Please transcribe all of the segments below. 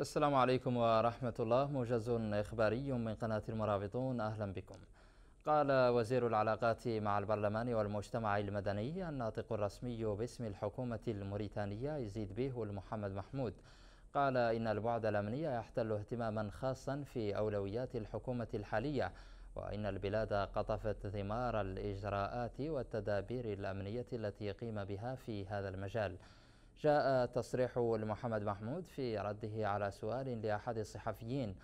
السلام عليكم ورحمة الله موجز إخباري من قناة المرابطون أهلا بكم قال وزير العلاقات مع البرلمان والمجتمع المدني الناطق الرسمي باسم الحكومة الموريتانية يزيد به المحمد محمود قال إن البعد الأمني يحتل اهتماما خاصا في أولويات الحكومة الحالية وإن البلاد قطفت ثمار الإجراءات والتدابير الأمنية التي قيم بها في هذا المجال جاء تصريح لمحمد محمود في رده على سؤال لأحد الصحفيين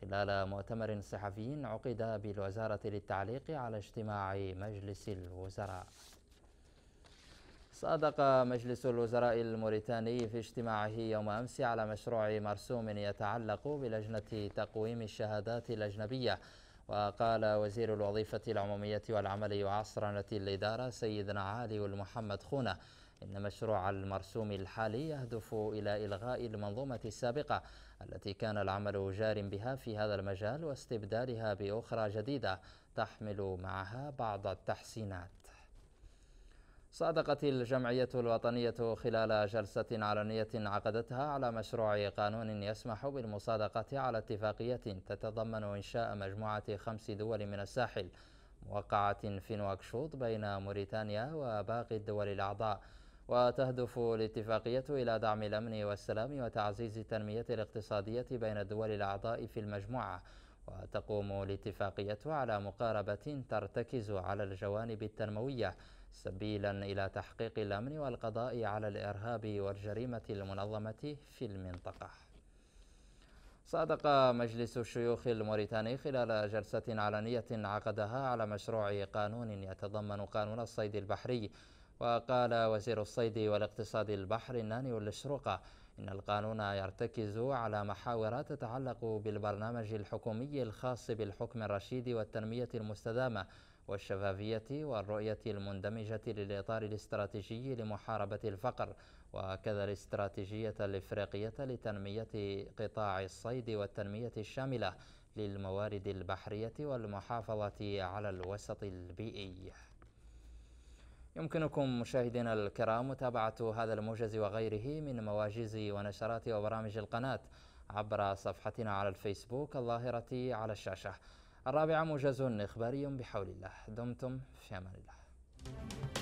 خلال مؤتمر صحفي عقد بالوزارة للتعليق على اجتماع مجلس الوزراء صادق مجلس الوزراء الموريتاني في اجتماعه يوم أمس على مشروع مرسوم يتعلق بلجنة تقويم الشهادات الأجنبية وقال وزير الوظيفة العمومية والعمل وعصرنة الإدارة سيدنا علي المحمد خونه إن مشروع المرسوم الحالي يهدف إلى إلغاء المنظومة السابقة التي كان العمل جار بها في هذا المجال واستبدالها بأخرى جديدة تحمل معها بعض التحسينات صادقت الجمعية الوطنية خلال جلسة علنية عقدتها على مشروع قانون يسمح بالمصادقة على اتفاقية تتضمن إنشاء مجموعة خمس دول من الساحل موقعة في نواكشوط بين موريتانيا وباقي الدول الأعضاء وتهدف الاتفاقية إلى دعم الأمن والسلام وتعزيز التنمية الاقتصادية بين الدول الأعضاء في المجموعة وتقوم الاتفاقية على مقاربة ترتكز على الجوانب التنموية سبيلا إلى تحقيق الأمن والقضاء على الإرهاب والجريمة المنظمة في المنطقة صادق مجلس الشيوخ الموريتاني خلال جلسة علنية عقدها على مشروع قانون يتضمن قانون الصيد البحري وقال وزير الصيد والاقتصاد البحري ناني الشروقه إن القانون يرتكز على محاور تتعلق بالبرنامج الحكومي الخاص بالحكم الرشيد والتنمية المستدامة والشفافية والرؤية المندمجة للإطار الاستراتيجي لمحاربة الفقر وكذا الاستراتيجية الإفريقية لتنمية قطاع الصيد والتنمية الشاملة للموارد البحرية والمحافظة على الوسط البيئي يمكنكم مشاهدينا الكرام متابعة هذا الموجز وغيره من مواجز ونشرات وبرامج القناة عبر صفحتنا على الفيسبوك الظاهرة على الشاشة الرابعة موجز إخباري بحول الله دمتم في أمان الله